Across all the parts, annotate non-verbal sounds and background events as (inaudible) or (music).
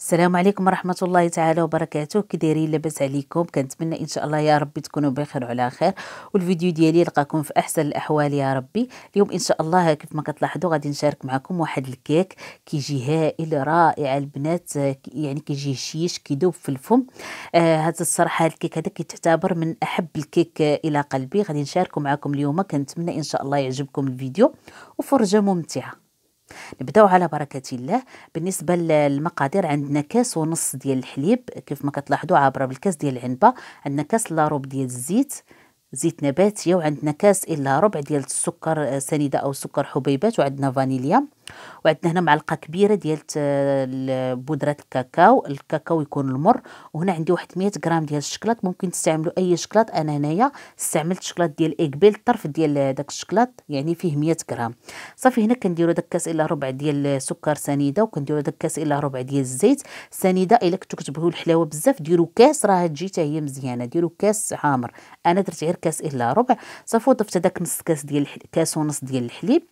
السلام عليكم ورحمه الله تعالى وبركاته كي لبس لاباس عليكم كنتمنى ان شاء الله يا ربي تكونوا بخير وعلى خير والفيديو ديالي لقاكم في احسن الاحوال يا ربي اليوم ان شاء الله كيف ما كتلاحظوا غادي نشارك معكم واحد الكيك كيجي هائل رائع البنات يعني كيجي شيش كيدوب في الفم آه الصراحه الكيك هذا كيتعتبر من احب الكيك الى قلبي غادي نشارك معكم اليوم كنتمنى ان شاء الله يعجبكم الفيديو وفرجه ممتعه نبداو على بركه الله بالنسبه للمقادير عندنا كاس ونص ديال الحليب كيف ما كتلاحظوا عابره بالكاس ديال العنبه عندنا كاس لا ربع ديال الزيت زيت نباتيه وعندنا كاس الا ربع ديال السكر آه، سنيده او سكر حبيبات وعندنا فانيليا وعندنا هنا معلقه كبيره ديال بودره الكاكاو الكاكاو يكون المر وهنا عندي واحد 100 غرام ديال الشكلاط ممكن تستعملوا اي شكلاط انا هنايا استعملت شكلاط ديال ايكبيل الطرف ديال داك الشكلاط يعني فيه 100 غرام صافي هنا كنديروا داك كاس الا ربع ديال سكر سنيده وكنديروا داك كاس الا ربع ديال الزيت سنيده الا كنتو كتبغيو الحلاوه بزاف ديروا كاس راه تجي حتى هي مزيانه ديروا كاس عامر انا درت غير كاس الا ربع صافي وضفت داك نص كاس ديال كاس ونص ديال الحليب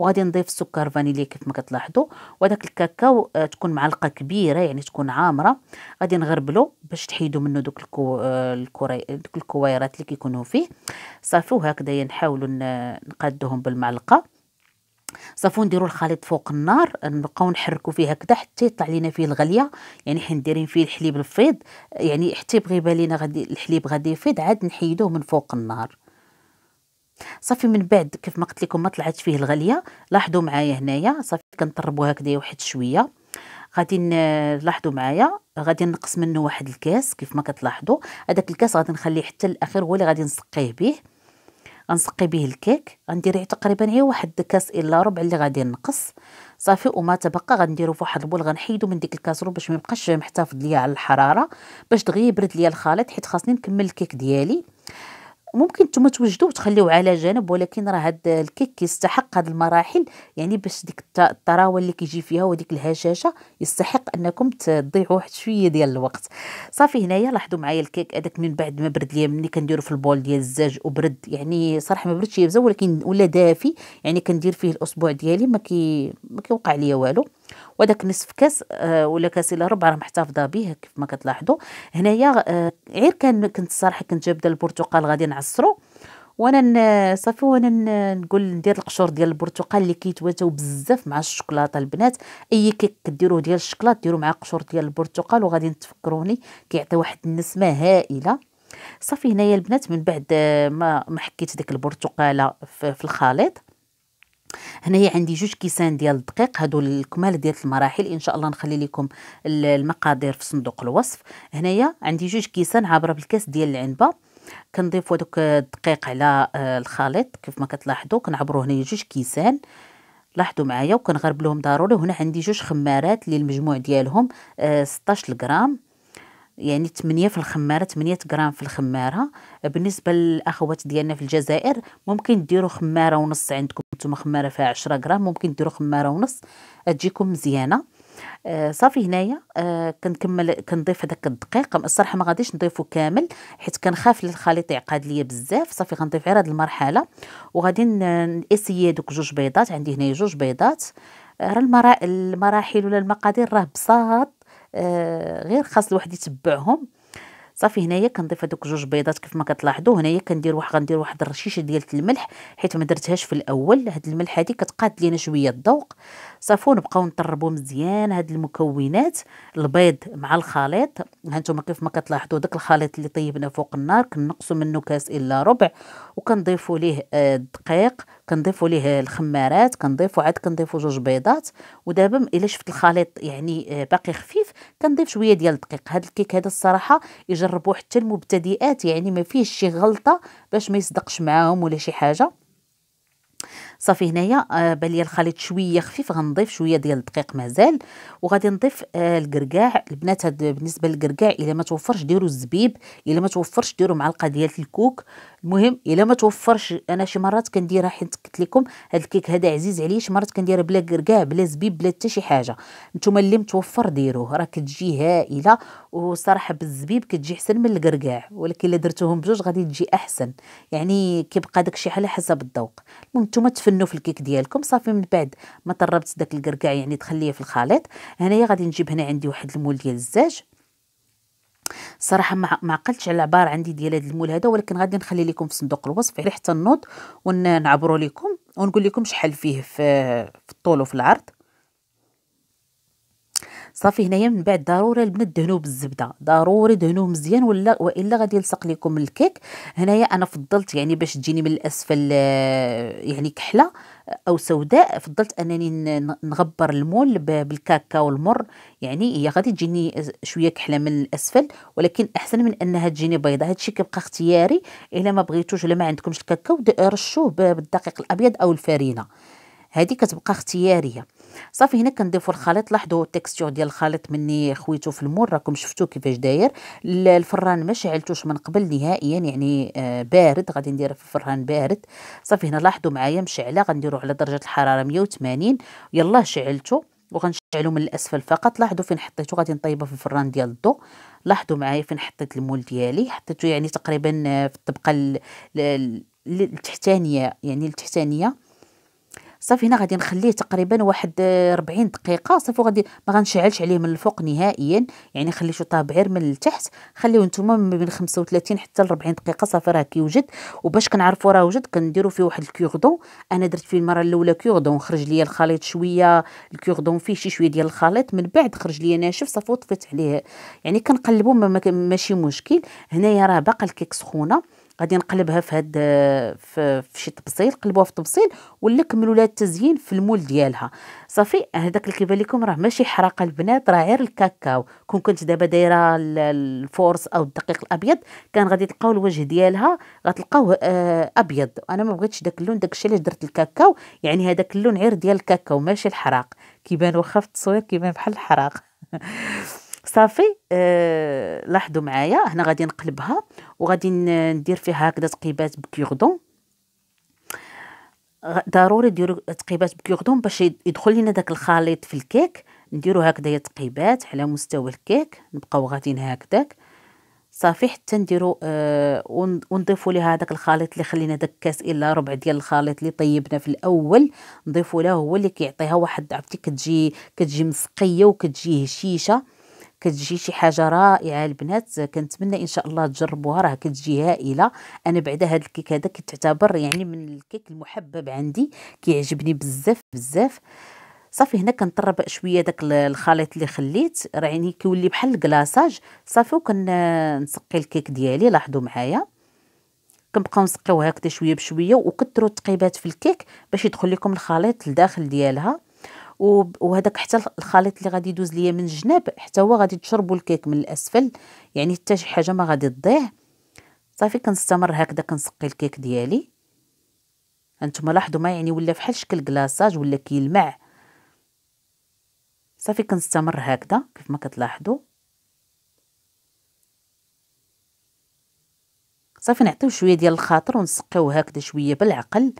وغادي نضيف سكر فانيليا كيف ما كتلاحظوا وداك الكاكاو آه، تكون معلقه كبيره يعني تكون عامره غادي نغربلو باش تحيدوا منه دوك الكو آه، الكوري دوك الكويرات اللي كيكونوا فيه صافي وهكذا نحاولوا نقادوهم بالمعلقه صافو نديرو الخليط فوق النار نبقاو نحركو فيه هكذا حتى يطلع لينا فيه الغليه يعني حين دايرين فيه الحليب الفيض يعني حتى يبغي يبان لينا غادي الحليب غادي يفيض عاد نحيدوه من فوق النار صافي من بعد كيف ما قلت لكم ما طلعت فيه الغليه لاحظوا معايا هنايا صافي كنطربوها هكذا واحد شويه غادي لاحظوا معايا غادي نقص منه واحد الكاس كيف ما كتلاحظوا هذاك الكاس غادي نخليه حتى الاخير هو اللي غادي نسقيه به غنسقي به الكيك غندير تقريبا غير واحد كاس الا ربع اللي غادي نقص صافي وما تبقى غنديرو في واحد البول غنحيدو من ديك الكاسرو باش ما يبقاش محتفظ ليا على الحراره باش دغيا يبرد ليا الخليط حيت خاصني نكمل الكيك ديالي ممكن نتوما توجدوا وتخليوه على جنب ولكن راه هاد الكيك كيستحق هاد المراحل يعني باش ديك الطراوه اللي كيجي فيها وديك الهشاشه يستحق انكم تضيعوا واحد شويه ديال الوقت صافي هنايا لاحظوا معايا الكيك هذاك من بعد ما برد ليا ملي كنديرو في البول ديال الزاج وبرد يعني صراحه ما بردش يبزا ولكن ولا دافي يعني كندير فيه الاسبوع ديالي ما كي ما كيوقع ليا والو وداك نصف كاس آه، ولا كاس الا ربع راه محتفظه به كيف ما كتلاحظوا هنايا آه، غير كان كنت صراحه كنت جابده البرتقال غادي نعصرو وانا صافي وانا نقول ندير القشور ديال البرتقال اللي كيتواتاو بزاف مع الشوكولاته البنات اي كيك كديروه ديال الشكلاط ديروا مع قشور ديال البرتقال وغادي نتفكروني كيعطي واحد النسمه هائله صافي هنايا البنات من بعد آه، ما ما حكيت ديك البرتقاله في الخليط هنايا عندي جوج كيسان ديال الدقيق هادو الكمال ديال المراحل ان شاء الله نخلي لكم المقادير في صندوق الوصف هنايا عندي جوج كيسان عابره بالكاس ديال العنبه كنضيفوا دوك الدقيق على آه، الخليط كيف ما كتلاحظوا كنعبروا هنايا جوج كيسان لاحظوا معايا وكنغربلوهم ضروري هنا عندي جوج خمارات للمجموع المجموع ديالهم 16 آه، غرام يعني 8 في الخماره 8 غرام في الخماره بالنسبه للاخوات ديالنا في الجزائر ممكن ديروا خماره ونص عندكم نتوما خماره فيها 10 غرام ممكن ديروا خماره ونص تجيكم مزيانه آه صافي هنايا آه كنكمل كنضيف هذاك الدقيق الصراحه ما غاديش نضيفو كامل حيت كنخاف الخليط يعقد ليا بزاف صافي غنضيف غير هاد المرحله وغادي نسيي دوك جوج بيضات عندي هنايا جوج بيضات آه، راه المراحل ولا المقادير راه بساط آه، غير خاص الواحد يتبعهم صافي هنايا كنضيف هذوك جوج بيضات كيف ما كتلاحظوا هنايا كندير واحد غندير واحد الرشيشه ديال الملح حيت ما درتهاش في الاول هاد الملح هادي كتقاد لينا شويه الذوق صافو نبقاو نطربو مزيان هاد المكونات البيض مع الخليط هانتوما كيف ما كتلاحظوا داك الخليط اللي طيبنا فوق النار كنقصوا منه كاس الا ربع وكنضيفوا ليه الدقيق آه، كنضيفوا ليه الخمارات كنضيفوا عاد كنضيفوا جوج بيضات ودابا الا شفت الخليط يعني آه، باقي خفيف كنضيف شويه ديال الدقيق هاد الكيك هذا الصراحه يجربوه حتى المبتدئات يعني ما فيهش شي غلطه باش ما يصدقش معاهم ولا شي حاجه صافي هنايا آه، باليا الخليط شويه خفيف غنضيف شويه ديال الدقيق مازال وغادي نضيف آه، القرقاع البنات هاد بالنسبه للقرقاع الا ما توفرش ديروا الزبيب الا ما توفرش ديروا معلقه ديال الكوك المهم الا ما توفرش انا شي مرات كنديرها حيت قلت لكم هاد الكيك هذا عزيز عليا شي مرات كنديرها بلا قرقاع بلا زبيب بلا حتى شي حاجه نتوما اللي متوفر ديروه راه كتجي هائله وصراحه بالزبيب كتجي احسن من القرقاع ولكن الا درتوهم بجوج غادي تجي احسن يعني كيبقى داكشي على حسب الذوق المهم نتوما تفنوا في الكيك ديالكم صافي من بعد ما طربت داك الكركاع يعني تخليه في الخليط هنايا غادي نجيب هنا عندي واحد المول ديال الزاج صراحه ما ما عقلتش على عبار عندي ديال هذا المول هذا ولكن غادي نخلي لكم في صندوق الوصف غير حتى النوض ونعبروا لكم ونقول لكم شحال فيه في, في الطول وفي العرض صافي هنايا من بعد ضروري البنات دهنوه بالزبده ضروري دهنوه مزيان ولا والا غادي يلصق لكم الكيك هنايا انا فضلت يعني باش تجيني من الاسفل آه، يعني كحله آه، او سوداء فضلت انني نغبر المول بالكاكاو المر يعني هي غادي تجيني آه، شويه كحله من الاسفل ولكن احسن من انها تجيني بيضه هادشي كيبقى اختياري الا ما بغيتوش ولا ما عندكمش الكاكاو رشوه بالدقيق الابيض او الفارينه هذه كتبقى اختياريه صافي هنا كنضيفوا الخليط لاحظوا التكستور ديال الخليط مني خويته في المول راكم شفتو كيفاش داير الفران ما شعلتوش من قبل نهائيا يعني آه بارد غادي نديرها في الفران بارد صافي هنا لاحظوا معايا مشعله غنديرو على درجه الحراره 180 يلاه شعلته وغنشعلو من الاسفل فقط لاحظوا فين حطيته غادي نطيبه في الفران ديال الضو لاحظوا معايا فين حطيت المول ديالي حطيته يعني تقريبا في الطبقه التحتانيه يعني التحتانيه صافي هنا غادي نخليه تقريبا واحد 40 آه، دقيقه صافي وغادي ما غنشعلش عليه من الفوق نهائيا يعني خليته طابع من التحت خليه نتوما من 35 حتى ل 40 دقيقه صافي راه كيوجد وباش كنعرفوا راه وجد كنديروا فيه واحد الكيغدون انا درت فيه المره الاولى كيغدون خرج ليا الخليط شويه الكيغدون فيه شي شويه ديال الخليط من بعد خرج ليا ناشف صافي وطفيت عليه يعني كنقلبوا ماشي مشكل هنايا راه باقا الكيك سخونه غادي نقلبها في هاد في, في شي قلبوها في الطبسيل ولا كملوا لها التزيين في المول ديالها صافي هذاك اللي كيبان لكم راه ماشي حراقه البنات راه غير الكاكاو كون كنت دابا دايره الفورس او الدقيق الابيض كان غادي تلقاو الوجه ديالها غتلقاوه آه، ابيض انا ما بغيتش داك اللون داك الشيء علاش درت الكاكاو يعني هذاك اللون غير ديال الكاكاو ماشي الحراق كيبان واخا في التصوير كيبان بحال الحراق (laughs) صافي آه لاحظوا معايا هنا غادي نقلبها وغادي ندير فيها هكذا تقيبات بكيغدون ضروري ديروا تقيبات بكيغدون باش يدخل لنا داك الخليط في الكيك نديروا هكذا تقيبات على مستوى الكيك نبقاو غاديين هكذاك صافي حتى نديروا آه ونضيفوا لها داك الخليط اللي خلينا داك كاس الا ربع ديال الخليط اللي طيبنا في الاول نضيفوا له هو اللي كيعطيها واحد عرفتي كتجي كتجي مسقيه وكتجي هشيشه كتجي شي حاجه رائعه البنات كنتمنى ان شاء الله تجربوها راه كتجي هائله انا بعدا هاد الكيك هذا كتعتبر يعني من الكيك المحبب عندي كيعجبني بزاف بزاف صافي هنا كنطرب شويه داك الخليط اللي خليت راه يعني كيولي بحال الكلاصاج صافي وكنسقي الكيك ديالي لاحظوا معايا كنبقاو نسقيوها هكذا شويه بشويه وكثروا التقيبات في الكيك باش يدخل لكم الخليط لداخل ديالها وهذاك حتى الخليط اللي غادي يدوز ليا من الجناب حتى هو غادي تشربوا الكيك من الاسفل يعني حتى شي حاجه ما غادي تضيع صافي كنستمر هكذا كنسقي الكيك ديالي انتم لاحظوا ما يعني ولا فحال شكل كلاصاج ولا كيلمع صافي كنستمر هكذا كيف ما كتلاحظوا صافي نعطيو شويه ديال الخاطر ونسقيوه هكذا شويه بالعقل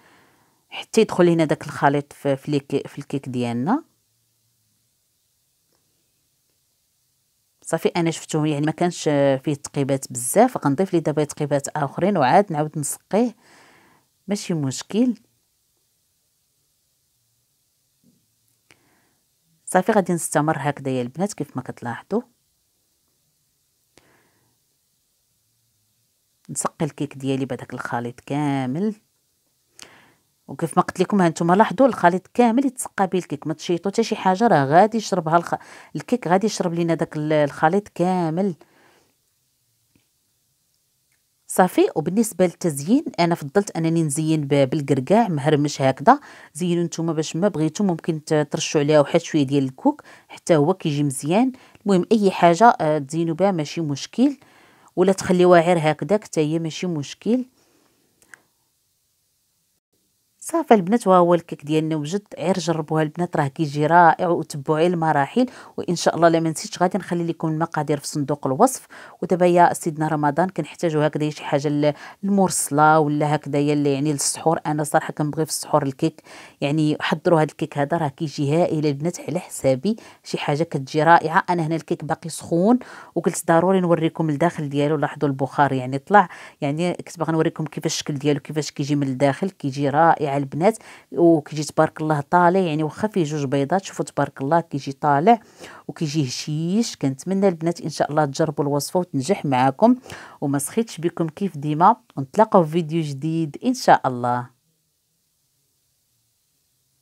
حتى يدخل لينا داك الخليط في, في الكيك ديالنا صافي انا شفتو يعني ما كانش فيه تقيبات بزاف غنضيف ليه دابا تقيبات اخرين وعاد نعاود نسقيه ماشي مشكل صافي غادي نستمر هكذا يا البنات كيف ما كتلاحظوا نسقي الكيك ديالي بداك الخليط كامل وكيف ما قلت لكم هانتوما لاحظوا الخليط كامل يتسقى به الكيك ما تشيطوا حتى شي حاجه راه غادي يشربها الخ... الكيك غادي يشرب لينا داك الخليط كامل صافي وبالنسبه للتزيين انا فضلت انني نزين بالكركاع مهرمش هكذا زينوا نتوما باش ما بغيتو ممكن ترشوا عليها واحد شويه ديال الكوك حتى هو كيجي مزيان المهم اي حاجه آه، تزينوا بها ماشي مشكل ولا تخليوها غير هكذا حتى هي ماشي مشكل صافي البنات وها هو الكيك ديالنا وجد غير جربوها البنات راه كيجي رائع وتبعوا المراحل وان شاء الله لا منسيتش غادي نخلي لكم المقادير في صندوق الوصف ودابا يا سيدنا رمضان كنحتاجوا هكذا شي حاجه المرسله ولا هكذا يعني للسحور انا صراحه كنبغي في السحور الكيك يعني حضروا هذا الكيك هذا راه كيجي هائل البنات على حسابي شي حاجه كتجي رائعه انا هنا الكيك باقي سخون وقلت ضروري نوريكم الداخل ديالو لاحظوا البخار يعني طلع يعني كنت باغا نوريكم كيفاش الشكل ديالو كيفاش كيجي من الداخل كيجي رائع البنات وكيجي تبارك الله طالع يعني واخا فيه جوج بيضات شوفوا تبارك الله كيجي طالع وكيجي هشيش كنتمنى البنات ان شاء الله تجربوا الوصفه وتنجح معاكم وما سخيتش بكم كيف ديما ونتلاقاو في فيديو جديد ان شاء الله